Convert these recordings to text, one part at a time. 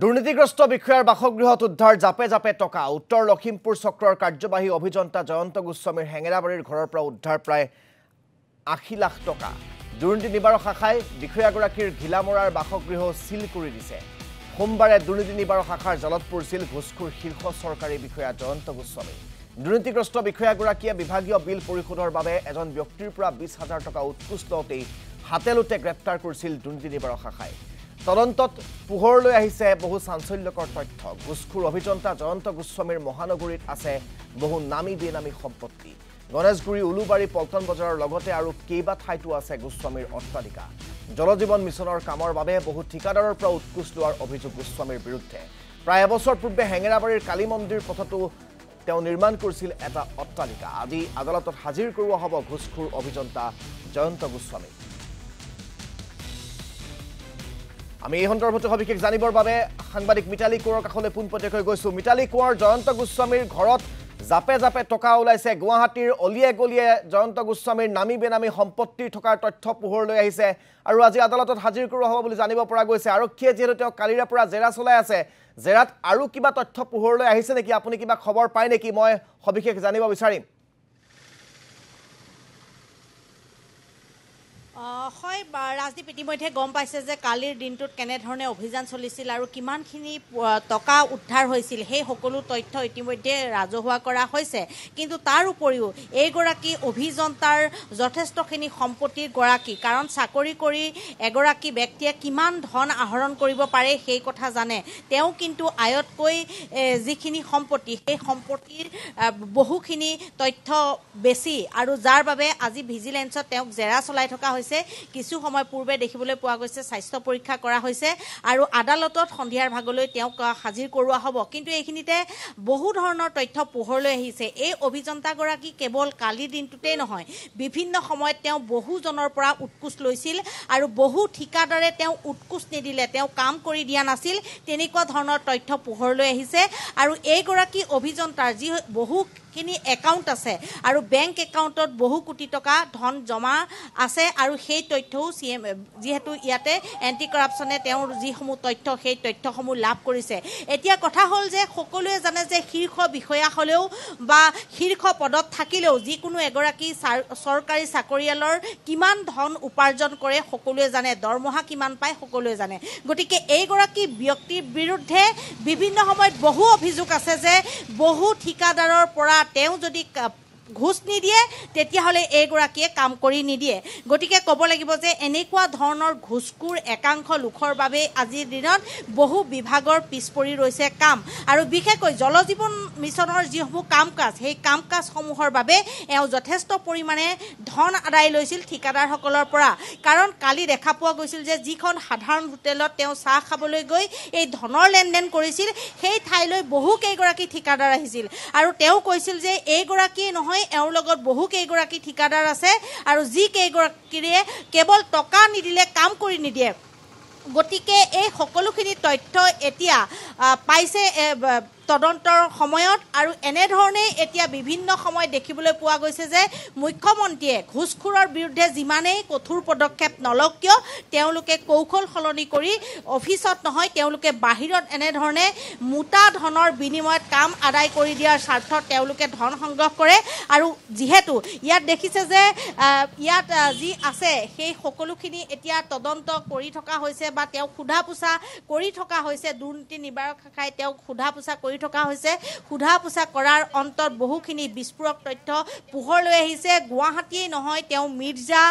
দুর্নীতিগ্রস্ত বিষয়ার বাসগৃহত উদ্ধার জাপে জাপে টকা উত্তর লক্ষিমপুর চক্রর কার্যবাহী অভিযন্তা জয়ন্ত গোস্বামীর হেঙেরাবাড়ির ঘরের পর উদ্ধার প্রায় আশি লাখ টাকা দুর্নীতি নিবারক শাখায় বিষয়াগীর ঘিলামরার বাসগৃহ সিল করে দিছে সোমবারে দুর্নীতি নিবারক শাখার জলতপুর সিল ঘুসখুর শীর্ষ সরকারি বিষয়া জয়ন্ত গোস্বামী দুর্নীতিগ্রস্ত বিষয়াগিয়ে বিভাগীয় বিল পরিশোধের এজন ব্যক্তির বিশ হাজার টাকা উৎকৃষ্টতেই হাতে লোতে গ্রেপ্তার করছিল দুর্নীতি নিবারক শাখায় তদন্তত পোহৰলৈ আহিছে বহু চাঞ্চল্যকৰ তথ্য গোচখুৰ অভিযন্তা জয়ন্ত গোস্বামীৰ মহানগৰীত আছে বহু নামী বেনামী সম্পত্তি গণেশগুৰি উলুবাৰী পল্টন বজাৰৰ লগতে আৰু কেইবা ঠাইতো আছে গোস্বামীৰ অট্টালিকা জলজীৱন মিছনৰ কামৰ বাবে বহু ঠিকাদাৰৰ পৰা উৎকোচ লোৱাৰ অভিযোগ গোস্বামীৰ বিৰুদ্ধে প্ৰায় এবছৰ পূৰ্বে হেঙেৰাবাৰীৰ কালী মন্দিৰ পথতো তেওঁ নিৰ্মাণ কৰিছিল এটা অট্টালিকা আজি আদালতত হাজিৰ কৰোৱা হ'ব ঘোষখোৰ অভিযন্তা জয়ন্ত গোস্বামীক আমি এই সন্দৰ্ভত সবিশেষ জানিবৰ বাবে সাংবাদিক মিতালী কোঁৱৰৰ কাষলৈ পোনপটীয়াকৈ গৈছোঁ মিতালী কোঁৱৰ জয়ন্ত গোস্বামীৰ ঘৰত জাপে জাপে টকা ওলাইছে গুৱাহাটীৰ অলিয়ে গলিয়ে জয়ন্ত গোস্বামীৰ নামী বেনামী সম্পত্তি থকাৰ তথ্য পোহৰলৈ আহিছে আৰু আজি আদালতত হাজিৰ কৰোৱা হ'ব বুলি জানিব পৰা গৈছে আৰক্ষীয়ে যিহেতু তেওঁ কালিৰে পৰা জেৰা চলাই আছে জেৰাত আৰু কিবা তথ্য পোহৰলৈ আহিছে নেকি আপুনি কিবা খবৰ পায় নেকি মই সবিশেষ জানিব বিচাৰিম হয় ৰাজদ্বীপ ইতিমধ্যে গম পাইছে যে কালিৰ দিনটোত কেনেধৰণে অভিযান চলিছিল আৰু কিমানখিনি টকা উদ্ধাৰ হৈছিল সেই সকলো তথ্য ইতিমধ্যে ৰাজহুৱা কৰা হৈছে কিন্তু তাৰ উপৰিও এইগৰাকী অভিযন্তাৰ যথেষ্টখিনি সম্পত্তিৰ গৰাকী কাৰণ চাকৰি কৰি এগৰাকী ব্যক্তিয়ে কিমান ধন আহৰণ কৰিব পাৰে সেই কথা জানে তেওঁ কিন্তু আয়তকৈ যিখিনি সম্পত্তি সেই সম্পত্তিৰ বহুখিনি তথ্য বেছি আৰু যাৰ বাবে আজি ভিজিলেঞ্চত তেওঁক জেৰা চলাই থকা হৈছে আছে কিছু সময় পূৰ্বে দেখিবলৈ পোৱা গৈছে স্বাস্থ্য পৰীক্ষা কৰা হৈছে আৰু আদালতত সন্ধিয়াৰ ভাগলৈ তেওঁক হাজিৰ কৰোৱা হ'ব কিন্তু এইখিনিতে বহু ধৰণৰ তথ্য পোহৰলৈ আহিছে এই অভিযন্তাগৰাকী কেৱল কালি দিনটোতেই নহয় বিভিন্ন সময়ত তেওঁ বহুজনৰ পৰা উৎকোচ লৈছিল আৰু বহু ঠিকাদাৰে তেওঁ উৎকোচ নিদিলে তেওঁ কাম কৰি দিয়া নাছিল তেনেকুৱা ধৰণৰ তথ্য পোহৰলৈ আহিছে আৰু এইগৰাকী অভিযন্তাৰ যি বহু বহুতখিনি একাউণ্ট আছে আৰু বেংক একাউণ্টত বহু কোটি টকা ধন জমা আছে আৰু সেই তথ্যও চি এম যিহেতু ইয়াতে এণ্টি কৰাপশ্যনে তেওঁৰ যিসমূহ তথ্য সেই তথ্যসমূহ লাভ কৰিছে এতিয়া কথা হ'ল যে সকলোৱে জানে যে শীৰ্ষ বিষয়া হ'লেও বা শীৰ্ষ পদত থাকিলেও যিকোনো এগৰাকী চৰকাৰী চাকৰিয়ালৰ কিমান ধন উপাৰ্জন কৰে সকলোৱে জানে দৰমহা কিমান পায় সকলোৱে জানে গতিকে এইগৰাকী ব্যক্তিৰ বিৰুদ্ধে বিভিন্ন সময়ত বহু অভিযোগ আছে যে বহু ঠিকাদাৰৰ পৰা Matheus de Campo. ঘোচ নিদিয়ে তেতিয়াহ'লে এইগৰাকীয়ে কাম কৰি নিদিয়ে গতিকে ক'ব লাগিব যে এনেকুৱা ধৰণৰ ঘোচকোৰ একাংশ লোকৰ বাবেই আজিৰ দিনত বহু বিভাগৰ পিছ পৰি ৰৈছে কাম আৰু বিশেষকৈ জল জীৱন মিছনৰ যিসমূহ কাম কাজ সেই কাম কাজসমূহৰ বাবে এওঁ যথেষ্ট পৰিমাণে ধন আদায় লৈছিল ঠিকাদাৰসকলৰ পৰা কাৰণ কালি দেখা পোৱা গৈছিল যে যিখন সাধাৰণ হোটেলত তেওঁ চাহ খাবলৈ গৈ এই ধনৰ লেনদেন কৰিছিল সেই ঠাইলৈ বহুকেইগৰাকী ঠিকাদাৰ আহিছিল আৰু তেওঁ কৈছিল যে এইগৰাকীয়ে নহয় এওঁৰ লগত বহুকেইগৰাকী ঠিকাদাৰ আছে আৰু যি যিকেইগৰাকীৰে কেৱল টকা নিদিলে কাম কৰি নিদিয়ে গতিকে এই সকলোখিনি তথ্য এতিয়া পাইছে তদন্তৰ সময়ত আৰু এনেধৰণেই এতিয়া বিভিন্ন সময় দেখিবলৈ পোৱা গৈছে যে মুখ্যমন্ত্ৰীয়ে ঘোষখোৰৰ বিৰুদ্ধে যিমানেই কঠোৰ পদক্ষেপ নলওক কিয় তেওঁলোকে কৌশল সলনি কৰি অফিচত নহয় তেওঁলোকে বাহিৰত এনেধৰণে মোটা ধনৰ বিনিময়ত কাম আদায় কৰি দিয়াৰ স্বাৰ্থত তেওঁলোকে ধন সংগ্ৰহ কৰে আৰু যিহেতু ইয়াত দেখিছে যে ইয়াত যি আছে সেই সকলোখিনি এতিয়া তদন্ত কৰি থকা হৈছে বা তেওঁক সোধা পোছা কৰি থকা হৈছে দুৰ্নীতি নিবাৰক শাখাই তেওঁক সোধা পোছা কৰি থকা হৈছে সোধা পোছা কৰাৰ অন্তত বহুখিনি বিস্ফোৰক তথ্য পোহৰ লৈ আহিছে গুৱাহাটীয়ে নহয় তেওঁ মিৰ্জা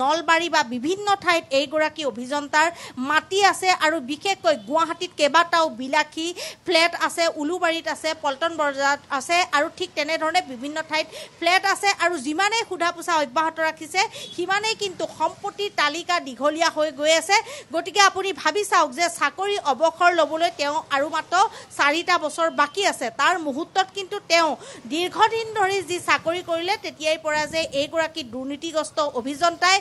নলবাৰী বা বিভিন্ন ঠাইত এইগৰাকী অভিযন্তাৰ মাটি আছে আৰু বিশেষকৈ গুৱাহাটীত কেইবাটাও বিলাসী ফ্লেট আছে উলুবাৰীত আছে পল্টন বজাৰত আছে আৰু ঠিক তেনেধৰণে বিভিন্ন ঠাইত ফ্লেট আছে আৰু যিমানেই সোধা পোছা অব্যাহত ৰাখিছে সিমানেই কিন্তু সম্পত্তিৰ তালিকা দীঘলীয়া হৈ গৈ আছে গতিকে আপুনি ভাবি চাওক যে চাকৰি অৱসৰ ল'বলৈ তেওঁ আৰু মাত্ৰ চাৰিটা বছৰ বাকী আছে তাৰ মুহূৰ্তত কিন্তু তেওঁ দীৰ্ঘদিন ধৰি যি চাকৰি কৰিলে তেতিয়াই পৰা যে এইগৰাকী দুৰ্নীতিগ্ৰস্ত অভিযন্তাই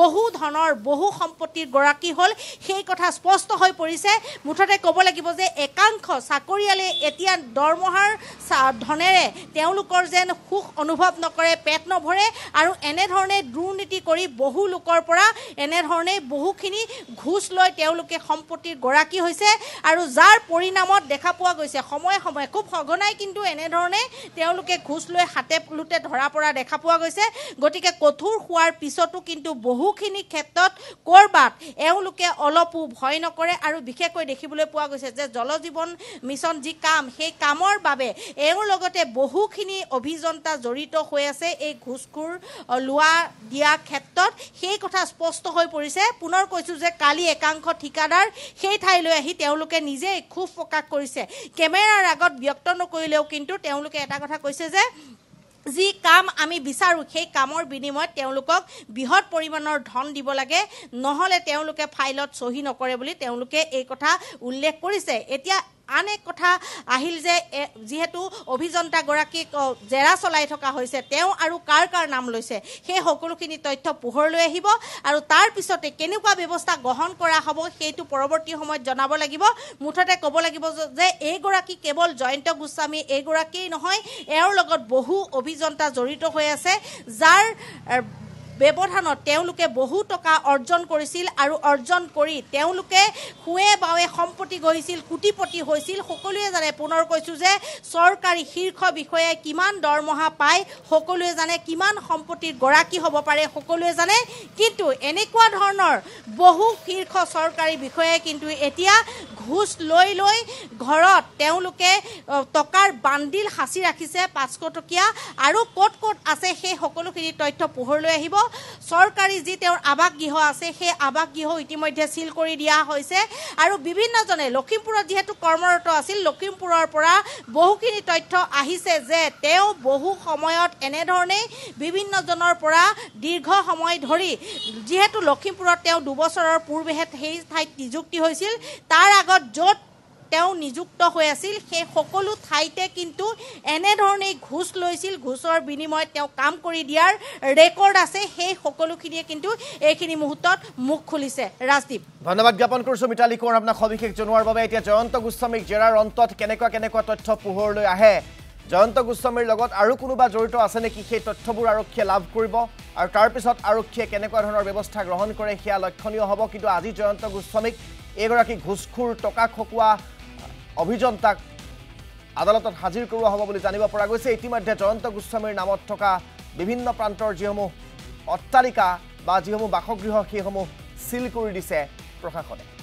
বহু ধনৰ বহু সম্পত্তিৰ গৰাকী হ'ল সেই কথা স্পষ্ট হৈ পৰিছে মুঠতে ক'ব লাগিব যে একাংশ চাকৰিয়ালে এতিয়া দৰমহাৰ ধনেৰে তেওঁলোকৰ যেন সুখ অনুভৱ নকৰে পেট নভৰে আৰু এনেধৰণে দুৰ্নীতি কৰি বহু লোকৰ পৰা এনেধৰণে বহুখিনি ঘোচ লৈ তেওঁলোকে সম্পত্তিৰ গৰাকী হৈছে আৰু যাৰ পৰিণামত দেখা পোৱা গৈছে সময় সময়ে সময়ে খুব সঘনাই কিন্তু এনেধৰণে তেওঁলোকে ঘোচ লৈ হাতে লোতে ধৰা পৰা দেখা পোৱা গৈছে গতিকে কঠোৰ হোৱাৰ পিছতো কিন্তু বহুখিনি ক্ষেত্ৰত ক'ৰবাত এওঁলোকে অলপো ভয় নকৰে আৰু বিশেষকৈ দেখিবলৈ পোৱা গৈছে যে জল জীৱন মিছন যি কাম সেই কামৰ বাবে এওঁৰ লগতে বহুখিনি অভিযন্তা জড়িত হৈ আছে এই ঘোচখোৰ লোৱা দিয়া ক্ষেত্ৰত সেই কথা স্পষ্ট হৈ পৰিছে পুনৰ কৈছোঁ যে কালি একাংশ ঠিকাদাৰ সেই ঠাইলৈ আহি তেওঁলোকে নিজেই ক্ষোভ প্ৰকাশ কৰিছে কেমেৰাৰ মানুহৰ আগত ব্যক্ত নকৰিলেও কিন্তু তেওঁলোকে এটা কথা কৈছে যে যি কাম আমি বিচাৰোঁ সেই কামৰ বিনিময়ত তেওঁলোকক বৃহৎ পৰিমাণৰ ধন দিব লাগে নহ'লে তেওঁলোকে ফাইলত চহী নকৰে বুলি তেওঁলোকে এই কথা উল্লেখ কৰিছে এতিয়া আন এক কথা আহিল যে যিহেতু অভিযন্তাগৰাকীক জেৰা চলাই থকা হৈছে তেওঁ আৰু কাৰ কাৰ নাম লৈছে সেই সকলোখিনি তথ্য পোহৰ লৈ আহিব আৰু তাৰপিছতে কেনেকুৱা ব্যৱস্থা গ্ৰহণ কৰা হ'ব সেইটো পৰৱৰ্তী সময়ত জনাব লাগিব মুঠতে ক'ব লাগিব যে এইগৰাকী কেৱল জয়ন্ত গোস্বামী এইগৰাকীয়ে নহয় এওঁৰ লগত বহু অভিযন্তা জড়িত হৈ আছে যাৰ ব্যৱধানত তেওঁলোকে বহু টকা অৰ্জন কৰিছিল আৰু অৰ্জন কৰি তেওঁলোকে শুৱে বাৱে সম্পত্তি গঢ়িছিল কোটিপতি হৈছিল সকলোৱে জানে পুনৰ কৈছোঁ যে চৰকাৰী শীৰ্ষ বিষয়াই কিমান দৰমহা পায় সকলোৱে জানে কিমান সম্পত্তিৰ গৰাকী হ'ব পাৰে সকলোৱে জানে কিন্তু এনেকুৱা ধৰণৰ বহু শীৰ্ষ চৰকাৰী বিষয়াই কিন্তু এতিয়া ঘোচ লৈ লৈ ঘৰত তেওঁলোকে টকাৰ বান্দিল সাঁচি ৰাখিছে পাঁচশ টকীয়া আৰু ক'ত ক'ত আছে সেই সকলোখিনি তথ্য পোহৰলৈ আহিব চৰকাৰী যি তেওঁৰ আৱাসগৃহ আছে সেই আৱাসগৃহ ইতিমধ্যে চিল কৰি দিয়া হৈছে আৰু বিভিন্নজনে লখিমপুৰত যিহেতু কৰ্মৰত আছিল লখিমপুৰৰ পৰা বহুখিনি তথ্য আহিছে যে তেওঁ বহু সময়ত এনেধৰণেই বিভিন্নজনৰ পৰা দীৰ্ঘ সময় ধৰি যিহেতু লখিমপুৰত তেওঁ দুবছৰৰ পূৰ্বেহে সেই ঠাইত নিযুক্তি হৈছিল তাৰ আগত য'ত তেওঁ নিযুক্ত হৈ আছিল সেই সকলো ঠাইতে কিন্তু এনেধৰণেই ঘোচ লৈছিল ঘোচৰ বিনিময়ত তেওঁ কাম কৰি দিয়াৰ ৰেকৰ্ড আছে সেই সকলোখিনিয়ে কিন্তু এইখিনি মুহূৰ্তত মুখ খুলিছে ৰাজদ্বীপ ধন্যবাদ জ্ঞাপন কৰিছোঁ মিতালী কোঁৱৰ আপোনাক সবিশেষ জনোৱাৰ বাবে এতিয়া জয়ন্ত গোস্বামীক জেৰাৰ অন্তত কেনেকুৱা কেনেকুৱা তথ্য পোহৰলৈ আহে জয়ন্ত গোস্বামীৰ লগত আৰু কোনোবা জড়িত আছে নেকি সেই তথ্যবোৰ আৰক্ষীয়ে লাভ কৰিব আৰু তাৰপিছত আৰক্ষীয়ে কেনেকুৱা ধৰণৰ ব্যৱস্থা গ্ৰহণ কৰে সেয়া লক্ষণীয় হ'ব কিন্তু আজি জয়ন্ত গোস্বামীক এগৰাকী ঘোচখোৰ টকা খকুৱা অভিযন্তাক আদালতত হাজিৰ কৰোৱা হ'ব বুলি জানিব পৰা গৈছে ইতিমধ্যে জয়ন্ত গোস্বামীৰ নামত থকা বিভিন্ন প্ৰান্তৰ যিসমূহ অট্টালিকা বা যিসমূহ বাসগৃহ সেইসমূহ চিল কৰি দিছে প্ৰশাসনে